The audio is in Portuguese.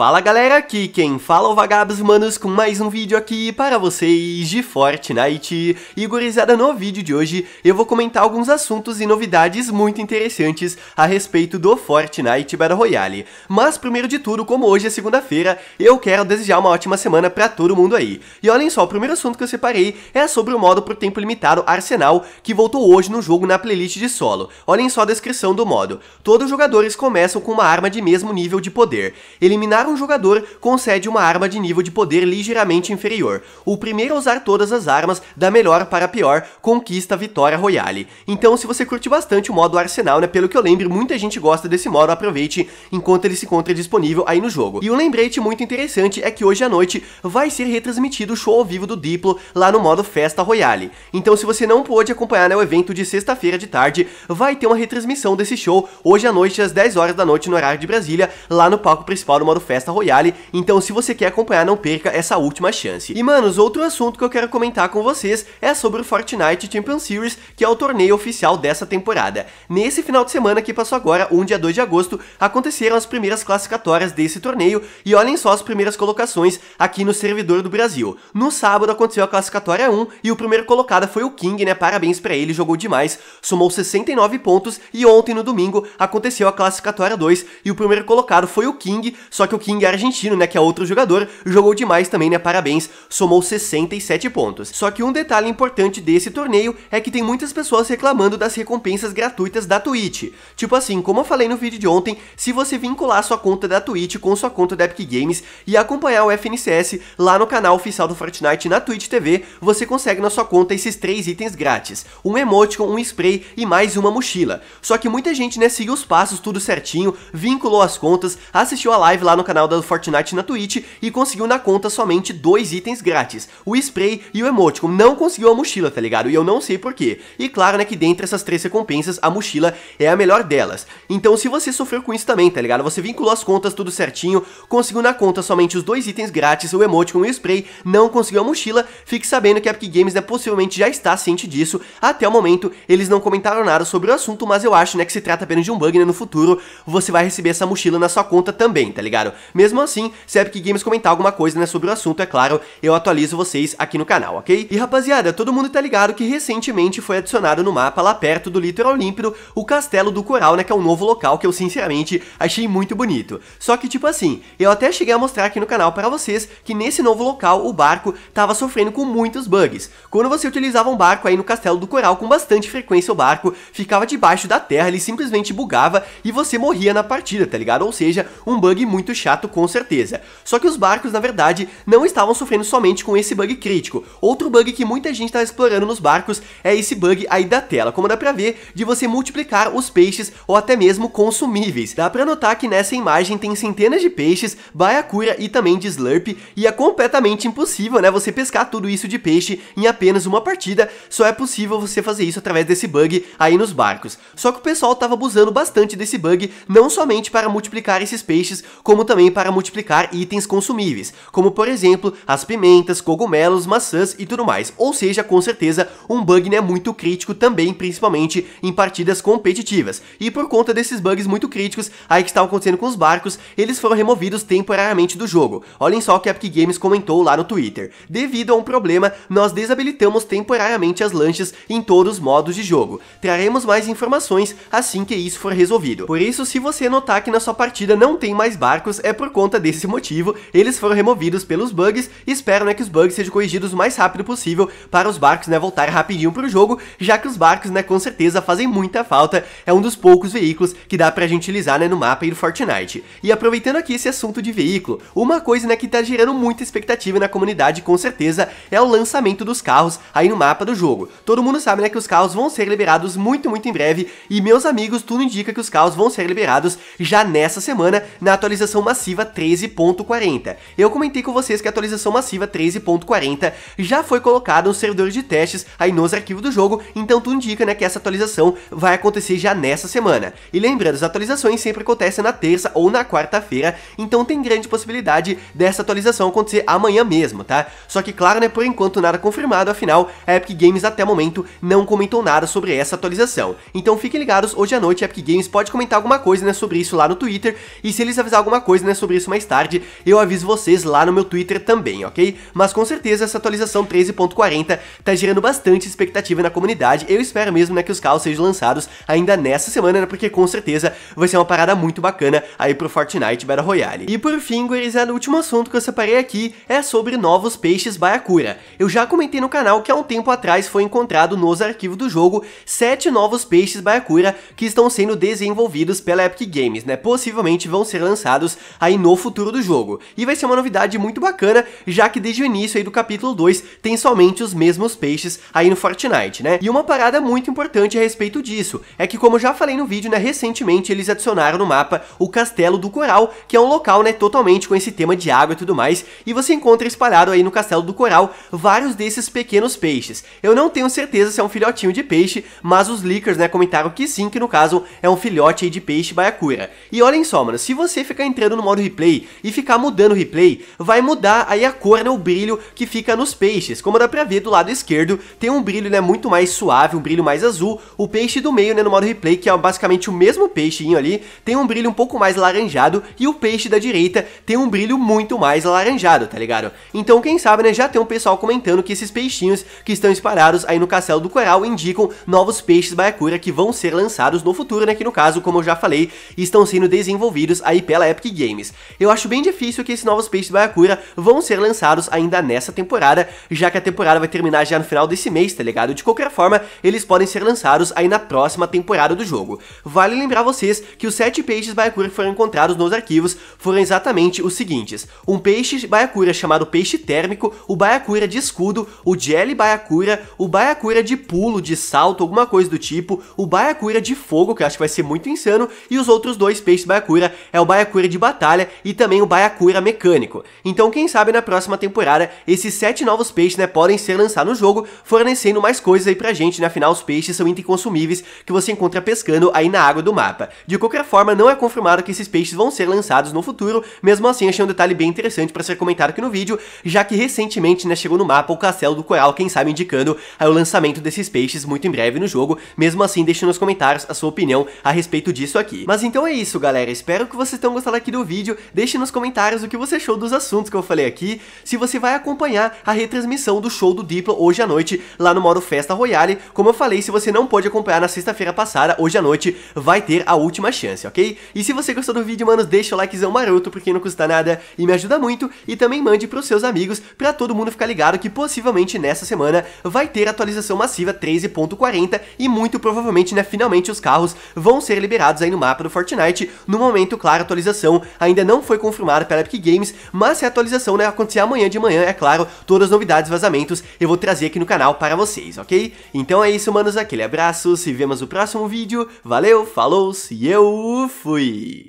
Fala galera, aqui quem fala é o Vagabos Humanos com mais um vídeo aqui para vocês de Fortnite. E gurizada, no vídeo de hoje eu vou comentar alguns assuntos e novidades muito interessantes a respeito do Fortnite Battle Royale. Mas primeiro de tudo, como hoje é segunda-feira, eu quero desejar uma ótima semana para todo mundo aí. E olhem só, o primeiro assunto que eu separei é sobre o modo por tempo limitado Arsenal, que voltou hoje no jogo na playlist de solo. Olhem só a descrição do modo. Todos os jogadores começam com uma arma de mesmo nível de poder. Eliminar um jogador concede uma arma de nível de poder ligeiramente inferior. O primeiro a usar todas as armas, da melhor para pior, conquista a vitória royale. Então se você curte bastante o modo arsenal, né, pelo que eu lembro, muita gente gosta desse modo, aproveite enquanto ele se encontra disponível aí no jogo. E um lembrete muito interessante é que hoje à noite vai ser retransmitido o show ao vivo do Diplo lá no modo Festa Royale. Então se você não pôde acompanhar né, o evento de sexta-feira de tarde, vai ter uma retransmissão desse show hoje à noite às 10 horas da noite no horário de Brasília, lá no palco principal do modo Festa Festa Royale, então se você quer acompanhar, não perca essa última chance. E manos, outro assunto que eu quero comentar com vocês é sobre o Fortnite Champion Series, que é o torneio oficial dessa temporada. Nesse final de semana que passou agora, um dia 2 de agosto, aconteceram as primeiras classificatórias desse torneio e olhem só as primeiras colocações aqui no servidor do Brasil. No sábado aconteceu a classificatória 1 e o primeiro colocado foi o King, né? Parabéns para ele, jogou demais, somou 69 pontos e ontem no domingo aconteceu a classificatória 2 e o primeiro colocado foi o King, só que o King argentino, né, que é outro jogador, jogou demais também, né, parabéns, somou 67 pontos. Só que um detalhe importante desse torneio é que tem muitas pessoas reclamando das recompensas gratuitas da Twitch. Tipo assim, como eu falei no vídeo de ontem, se você vincular sua conta da Twitch com sua conta da Epic Games e acompanhar o FNCS lá no canal oficial do Fortnite na Twitch TV, você consegue na sua conta esses três itens grátis, um emoticon, um spray e mais uma mochila. Só que muita gente, né, seguiu os passos tudo certinho, vinculou as contas, assistiu a live lá no canal da Fortnite na Twitch e conseguiu na conta somente dois itens grátis, o spray e o emoticon, não conseguiu a mochila, tá ligado? E eu não sei porquê. E claro, né, que dentre essas três recompensas, a mochila é a melhor delas. Então se você sofreu com isso também, tá ligado? Você vinculou as contas tudo certinho, conseguiu na conta somente os dois itens grátis, o emoticon e o spray, não conseguiu a mochila, fique sabendo que a Epic Games, né, possivelmente já está ciente disso, até o momento eles não comentaram nada sobre o assunto, mas eu acho, né, que se trata apenas de um bug, né, no futuro você vai receber essa mochila na sua conta também, tá ligado? Mesmo assim, se a Epic Games comentar alguma coisa né, sobre o assunto, é claro, eu atualizo vocês aqui no canal, ok? E rapaziada, todo mundo tá ligado que recentemente foi adicionado no mapa, lá perto do litoral límpido, o Castelo do Coral, né, que é um novo local que eu sinceramente achei muito bonito. Só que tipo assim, eu até cheguei a mostrar aqui no canal para vocês que nesse novo local o barco tava sofrendo com muitos bugs. Quando você utilizava um barco aí no Castelo do Coral com bastante frequência, o barco ficava debaixo da terra, ele simplesmente bugava e você morria na partida, tá ligado? Ou seja, um bug muito chato chato com certeza. Só que os barcos, na verdade, não estavam sofrendo somente com esse bug crítico. Outro bug que muita gente está explorando nos barcos é esse bug aí da tela, como dá pra ver, de você multiplicar os peixes ou até mesmo consumíveis. Dá pra notar que nessa imagem tem centenas de peixes, baiacura e também de slurp, e é completamente impossível, né, você pescar tudo isso de peixe em apenas uma partida, só é possível você fazer isso através desse bug aí nos barcos. Só que o pessoal estava abusando bastante desse bug, não somente para multiplicar esses peixes, como também também para multiplicar itens consumíveis, como por exemplo as pimentas, cogumelos, maçãs e tudo mais. Ou seja, com certeza, um bug né, muito crítico também, principalmente em partidas competitivas. E por conta desses bugs muito críticos aí que estavam acontecendo com os barcos, eles foram removidos temporariamente do jogo. Olhem só o que a Epic Games comentou lá no Twitter. Devido a um problema, nós desabilitamos temporariamente as lanchas em todos os modos de jogo. Traremos mais informações assim que isso for resolvido. Por isso, se você notar que na sua partida não tem mais barcos, é é por conta desse motivo, eles foram removidos pelos bugs e esperam né, que os bugs sejam corrigidos o mais rápido possível para os barcos né, voltarem rapidinho para o jogo, já que os barcos né, com certeza fazem muita falta, é um dos poucos veículos que dá para a gente utilizar né, no mapa e no Fortnite. E aproveitando aqui esse assunto de veículo, uma coisa né, que está gerando muita expectativa na comunidade com certeza é o lançamento dos carros aí no mapa do jogo. Todo mundo sabe né, que os carros vão ser liberados muito, muito em breve e meus amigos, tudo indica que os carros vão ser liberados já nessa semana na atualização massiva massiva 13.40. Eu comentei com vocês que a atualização massiva 13.40 já foi colocada nos servidores de testes aí nos arquivos do jogo, então tudo indica né, que essa atualização vai acontecer já nessa semana. E lembrando, as atualizações sempre acontecem na terça ou na quarta-feira, então tem grande possibilidade dessa atualização acontecer amanhã mesmo, tá? Só que claro, né, por enquanto nada confirmado, afinal, a Epic Games até o momento não comentou nada sobre essa atualização. Então fiquem ligados, hoje à noite a Epic Games pode comentar alguma coisa né, sobre isso lá no Twitter, e se eles avisar alguma coisa, né, né, sobre isso mais tarde, eu aviso vocês lá no meu Twitter também, ok? Mas com certeza essa atualização 13.40 tá gerando bastante expectativa na comunidade, eu espero mesmo né, que os carros sejam lançados ainda nessa semana, né, porque com certeza vai ser uma parada muito bacana aí pro Fortnite Battle Royale. E por fim, gurizada, é, o último assunto que eu separei aqui é sobre novos peixes Baiacura. Eu já comentei no canal que há um tempo atrás foi encontrado nos arquivos do jogo sete novos peixes Baiacura que estão sendo desenvolvidos pela Epic Games, né? Possivelmente vão ser lançados aí no futuro do jogo. E vai ser uma novidade muito bacana, já que desde o início aí do capítulo 2 tem somente os mesmos peixes aí no Fortnite, né? E uma parada muito importante a respeito disso é que, como eu já falei no vídeo, né, recentemente eles adicionaram no mapa o Castelo do Coral, que é um local, né, totalmente com esse tema de água e tudo mais, e você encontra espalhado aí no Castelo do Coral vários desses pequenos peixes. Eu não tenho certeza se é um filhotinho de peixe, mas os leakers, né, comentaram que sim, que no caso é um filhote aí de peixe baiacura. E olhem só, mano, se você ficar entrando no modo replay e ficar mudando o replay, vai mudar aí a cor, né, o brilho que fica nos peixes. Como dá pra ver, do lado esquerdo tem um brilho né, muito mais suave, um brilho mais azul. O peixe do meio, né, no modo replay, que é basicamente o mesmo peixinho ali, tem um brilho um pouco mais laranjado e o peixe da direita tem um brilho muito mais laranjado, tá ligado? Então, quem sabe, né, já tem um pessoal comentando que esses peixinhos que estão espalhados aí no Castelo do Coral indicam novos peixes Baiacura que vão ser lançados no futuro, né, que no caso, como eu já falei, estão sendo desenvolvidos aí pela Epic Games games. Eu acho bem difícil que esses novos peixes de Baiacura vão ser lançados ainda nessa temporada, já que a temporada vai terminar já no final desse mês, tá ligado? De qualquer forma, eles podem ser lançados aí na próxima temporada do jogo. Vale lembrar vocês que os sete peixes Baiacura que foram encontrados nos arquivos foram exatamente os seguintes. Um peixe Baiacura chamado peixe térmico, o Baiacura de escudo, o Jelly Baiacura, o Baiacura de pulo, de salto, alguma coisa do tipo, o Baiacura de fogo, que eu acho que vai ser muito insano, e os outros dois peixes Baiacura é o Baiacura de batalha batalha e também o Baiacura mecânico. Então quem sabe na próxima temporada esses sete novos peixes né, podem ser lançados no jogo, fornecendo mais coisas aí pra gente, né? afinal os peixes são itens consumíveis que você encontra pescando aí na água do mapa. De qualquer forma, não é confirmado que esses peixes vão ser lançados no futuro, mesmo assim achei um detalhe bem interessante para ser comentado aqui no vídeo, já que recentemente né, chegou no mapa o Castelo do Coral, quem sabe indicando aí, o lançamento desses peixes muito em breve no jogo, mesmo assim deixe nos comentários a sua opinião a respeito disso aqui. Mas então é isso galera, espero que vocês tenham gostado aqui do vídeo, vídeo, deixe nos comentários o que você achou dos assuntos que eu falei aqui, se você vai acompanhar a retransmissão do show do Diplo hoje à noite lá no modo Festa Royale. Como eu falei, se você não pôde acompanhar na sexta-feira passada, hoje à noite vai ter a última chance, ok? E se você gostou do vídeo, manos, deixa o likezão maroto porque não custa nada e me ajuda muito e também mande pros seus amigos pra todo mundo ficar ligado que possivelmente nessa semana vai ter atualização massiva 13.40 e muito provavelmente, né, finalmente os carros vão ser liberados aí no mapa do Fortnite. No momento, claro, atualização ainda não foi confirmada pela Epic Games, mas se a atualização né, acontecer amanhã de manhã, é claro, todas as novidades e vazamentos eu vou trazer aqui no canal para vocês, ok? Então é isso, manos, aquele abraço, se vemos no próximo vídeo, valeu, falou e eu fui!